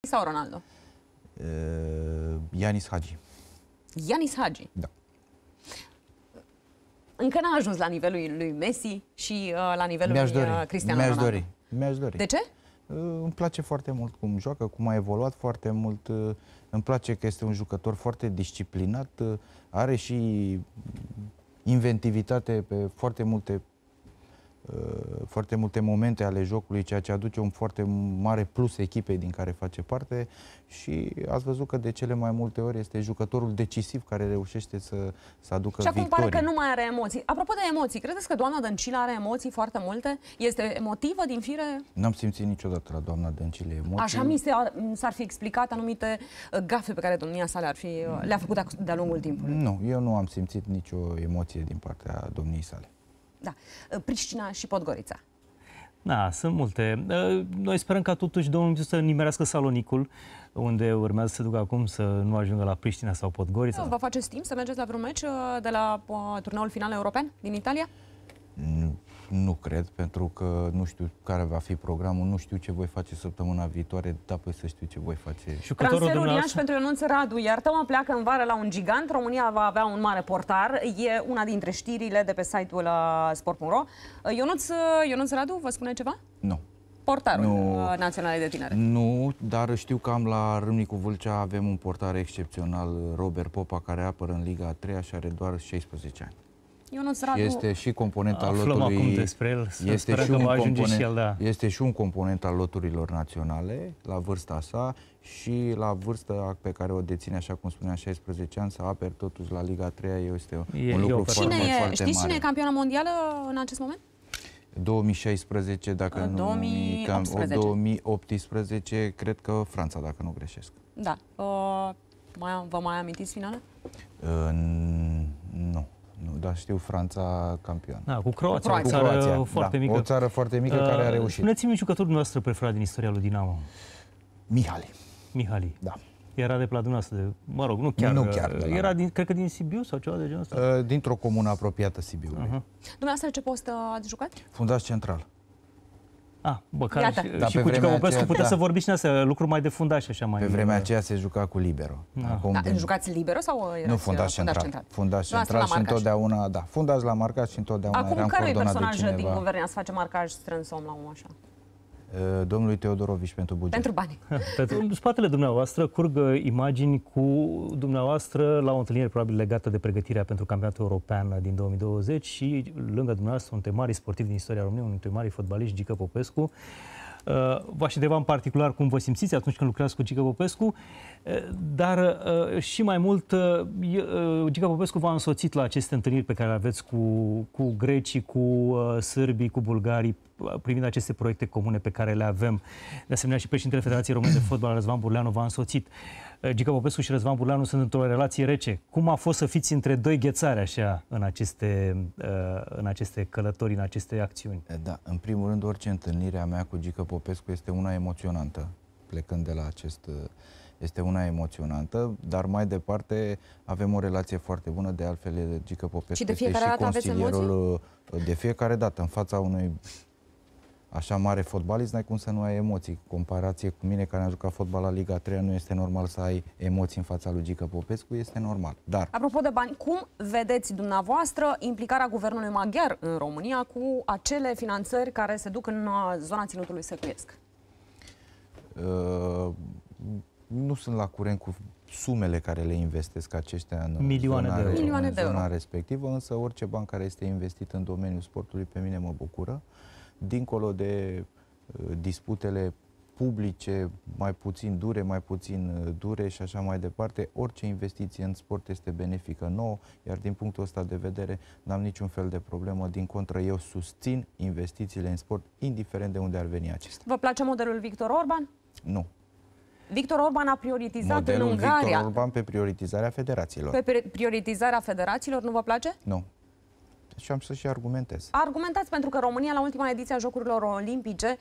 sau Ronaldo? Uh, Ianis uh, Hagi. Ianis Hagi? Da. Încă n-a ajuns la nivelul lui Messi și uh, la nivelul mi-aș dori, lui uh, Cristiano Ronaldo. Dori. Mi-aș dori. De ce? Uh, îmi place foarte mult cum joacă, cum a evoluat foarte mult. Uh, îmi place că este un jucător foarte disciplinat. Uh, are și inventivitate pe foarte multe Uh, foarte multe momente ale jocului, ceea ce aduce un foarte mare plus echipei din care face parte și ați văzut că de cele mai multe ori este jucătorul decisiv care reușește să, să aducă Și acum victorii. pare că nu mai are emoții. Apropo de emoții, credeți că doamna Dăncilă are emoții foarte multe? Este emotivă din fire? N-am simțit niciodată la doamna Dăncilă emoții. Așa mi s-ar fi explicat anumite uh, gafe pe care domnia sa le-ar fi, uh, le făcut de-a lungul timpului. Nu, eu nu am simțit nicio emoție din partea domniei sale. Da. Ă, Priscina și Podgorița. Da, sunt multe. Ă, noi sperăm ca totuși domnul ministru să nimerească Salonicul, unde urmează să ducă acum să nu ajungă la Pristina sau Podgorița. Vă faceți timp să mergeți la vreun meci ă, de la turneul final european din Italia? Nu nu cred, pentru că nu știu care va fi programul, nu știu ce voi face săptămâna viitoare, dar păi să știu ce voi face. Și Transferul dumneavoastră... pentru Ionuț Radu, iar mă pleacă în vară la un gigant, România va avea un mare portar, e una dintre știrile de pe site-ul uh, sport.ro. Uh, Ionuț, uh, Ionuț Radu, vă spune ceva? Nu portarul nu, național de tinere. Nu, dar știu că am la Râmnicu Vâlcea avem un portar excepțional, Robert Popa, care apără în Liga a 3 și are doar 16 ani. Ionuț Radu... Este și component al lotului... acum despre el, să este și, un component, și el, da. este și un component al loturilor naționale, la vârsta sa, și la vârsta pe care o deține, așa cum spunea, 16 ani, să aper totuși la Liga 3 este e, un lucru foarte, cine e, foarte știți mare. cine e campioana mondială în acest moment? 2016, dacă nu... 2018. 2018, cred că Franța, dacă nu greșesc. Da. Uh, mai, vă mai amintiți finala? Uh, da, știu Franța campion. Da, cu Croația, cu Croația. O, țară Croația. Da. Foarte da, mică. o țară foarte mică uh, care a reușit. Spuneți-mi jucătorul nostru preferat din istoria lui Dinamo. Mihali. Mihali. Da. Era de pe la dumneavoastră, de, mă rog, nu chiar. Nu chiar uh, de da, da, era, din, cred că din Sibiu sau ceva de genul ăsta? Uh, dintr-o comună apropiată Sibiu. Uh-huh. Dumneavoastră ce post uh, ați jucat? Fundaș central. A, ah, băcar Gata. și, da, și pe cu Cică Popescu putea da. să vorbiți și astea, lucruri mai de fundaș așa mai. Pe vremea aceea se juca cu libero. Da. Acum, da, din... Jucați libero sau uh, Nu, uh, fundaș central. central. Fundaș central și întotdeauna, da, fundaș la marcaj și întotdeauna Acum, eram coordonat de cineva. Acum, cărui personaj din guvern guvernanță face marcaj strâns om la om așa? Eh, domnului Teodorovici pentru buget. Pentru bani. În spatele dumneavoastră curg eh, imagini cu dumneavoastră la o întâlnire probabil legată de pregătirea pentru campionatul european din 2020 și lângă dumneavoastră un temari sportiv din istoria României, un mari fotbaliști, Gică Popescu. Eh, V-aș întreba în particular cum vă simțiți atunci când lucrați cu Gică Popescu, dar și mai mult, Gică Popescu v-a însoțit la aceste întâlniri pe care le aveți cu, cu grecii, cu sârbii, cu bulgarii privind aceste proiecte comune pe care le avem. De asemenea, și președintele Federației Române de Fotbal, Răzvan Burleanu, v-a însoțit. Eh, Gica Popescu și Răzvan Burleanu sunt într-o relație rece. Cum a fost să fiți între doi ghețari așa în aceste, eh, în aceste călătorii, în aceste acțiuni? Eh, da, în primul rând, orice întâlnire a mea cu Gica Popescu este una emoționantă, plecând de la acest este una emoționantă, dar mai departe avem o relație foarte bună, de altfel Gică Popescu și de fiecare este și dată consilierul de fiecare dată în fața unui așa mare fotbalist, n-ai cum să nu ai emoții. Comparație cu mine care am jucat fotbal la Liga 3 nu este normal să ai emoții în fața lui Gică Popescu, este normal. Dar... Apropo de bani, cum vedeți dumneavoastră implicarea guvernului maghiar în România cu acele finanțări care se duc în uh, zona ținutului secuiesc? Uh, nu sunt la curent cu sumele care le investesc aceștia în milioane zona, de euro. Milioane în de zona euro. respectivă, însă orice ban care este investit în domeniul sportului pe mine mă bucură. Uh, dincolo de uh, disputele publice, mai puțin dure, mai puțin uh, dure și așa mai departe, orice investiție în sport este benefică nouă, iar din punctul ăsta de vedere n-am niciun fel de problemă, din contră eu susțin investițiile în sport, indiferent de unde ar veni acestea. Vă place modelul Victor Orban? Nu. Victor Orban a prioritizat modelul în Ungaria... Victor Orban pe prioritizarea federațiilor. Pe prioritizarea federațiilor nu vă place? Nu și am să și argumentez. Argumentați pentru că România la ultima ediție a Jocurilor Olimpice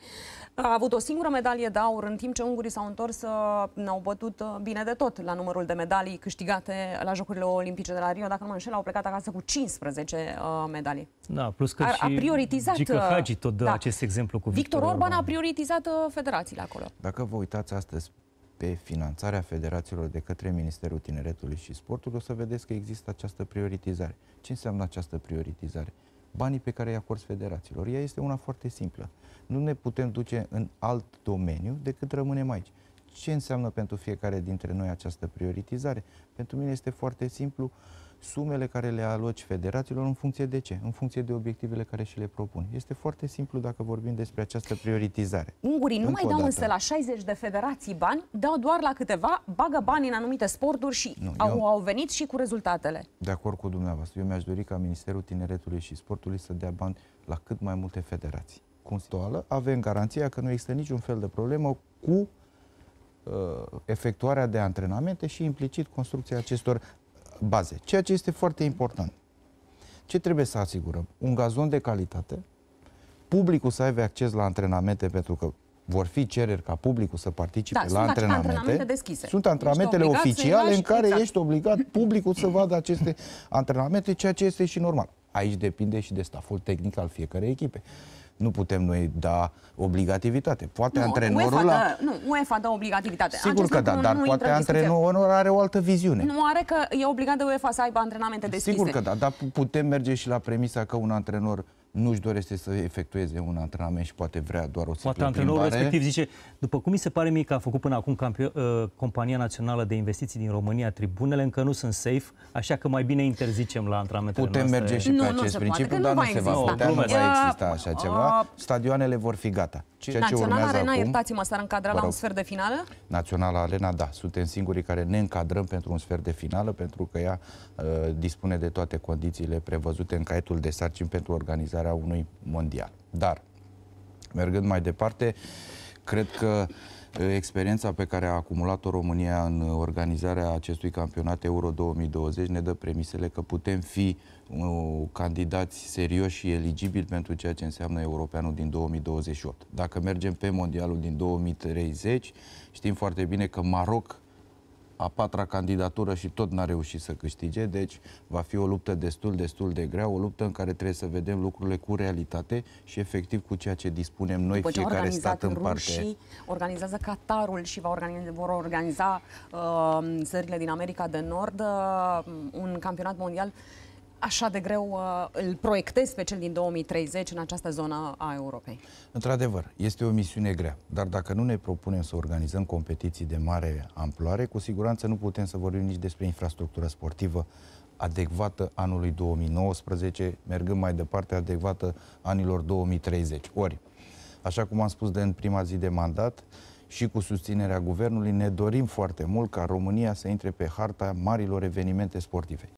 a avut o singură medalie de aur, în timp ce ungurii s-au întors, uh, ne-au bătut uh, bine de tot la numărul de medalii câștigate la Jocurile Olimpice de la Rio. Dacă nu mă înșel, au plecat acasă cu 15 uh, medalii. Da, plus că a, a prioritizat, Gică uh, Hagi tot dă da. acest exemplu cu Victor, Victor Orban. Orban a prioritizat uh, federațiile acolo. Dacă vă uitați astăzi pe finanțarea federațiilor de către Ministerul Tineretului și Sportului, o să vedeți că există această prioritizare. Ce înseamnă această prioritizare? Banii pe care îi acorzi federațiilor. Ea este una foarte simplă. Nu ne putem duce în alt domeniu decât rămânem aici. Ce înseamnă pentru fiecare dintre noi această prioritizare? Pentru mine este foarte simplu sumele care le aloci federațiilor în funcție de ce? În funcție de obiectivele care și le propun. Este foarte simplu dacă vorbim despre această prioritizare. Ungurii nu mai dau dată. însă la 60 de federații bani, dau doar la câteva, bagă bani în anumite sporturi și nu, au, eu, au venit și cu rezultatele. De acord cu dumneavoastră. Eu mi-aș dori ca Ministerul Tineretului și Sportului să dea bani la cât mai multe federații. Constituală, avem garanția că nu există niciun fel de problemă cu Uh, efectuarea de antrenamente și implicit construcția acestor baze, ceea ce este foarte important. Ce trebuie să asigurăm? Un gazon de calitate, publicul să aibă acces la antrenamente, pentru că vor fi cereri ca publicul să participe da, la sunt antrenamente. antrenamente deschise. Sunt antrenamentele oficiale în care exact. ești obligat publicul să vadă aceste antrenamente, ceea ce este și normal. Aici depinde și de staful tehnic al fiecarei echipe. Nu putem noi da obligativitate. Poate nu, antrenorul UEFA la... dă, Nu, UEFA dă obligativitate. Sigur Acest că da, dar nu poate antrenorul are o altă viziune. Nu are că e obligat de UEFA să aibă antrenamente deschise. Sigur că da, dar putem merge și la premisa că un antrenor nu-și dorește să efectueze un antrenament și poate vrea doar o simplă Poate antrenorul respectiv zice, după cum mi se pare mie că a făcut până acum campio- uh, Compania Națională de Investiții din România, tribunele încă nu sunt safe, așa că mai bine interzicem la antrenamentele Putem noastre. merge și pe nu, acest nu principiu, dar nu, se va putea, nu, nu va exista așa ceva. Stadioanele vor fi gata. Ceea Naționala Arena, iertați-mă, s-ar încadra la un sfert de finală? Naționala Arena, da. Suntem singurii care ne încadrăm pentru un sfert de finală, pentru că ea uh, dispune de toate condițiile prevăzute în caietul de sarcini pentru organizarea unui mondial. Dar, mergând mai departe, cred că Eh, experiența pe care a acumulat-o România în eh, organizarea acestui campionat Euro 2020 ne dă premisele că putem fi eh, candidați serioși și eligibili pentru ceea ce înseamnă europeanul din 2028. Dacă mergem pe mondialul din 2030, știm foarte bine că Maroc a patra candidatură și tot n-a reușit să câștige, deci va fi o luptă destul, destul de grea, o luptă în care trebuie să vedem lucrurile cu realitate și efectiv cu ceea ce dispunem noi, După fiecare stat în parte. și organizează Qatarul și va organiza, vor organiza uh, țările din America de Nord uh, un campionat mondial uh, așa de greu uh, îl proiectezi pe cel din 2030 în această zonă a Europei? Într-adevăr, este o misiune grea, dar dacă nu ne propunem să organizăm competiții de mare amploare, cu siguranță nu putem să vorbim nici despre infrastructura sportivă adecvată anului 2019, mergând mai departe adecvată anilor 2030. Ori, așa cum am spus de în prima zi de mandat, și cu susținerea guvernului ne dorim foarte mult ca România să intre pe harta marilor evenimente sportive.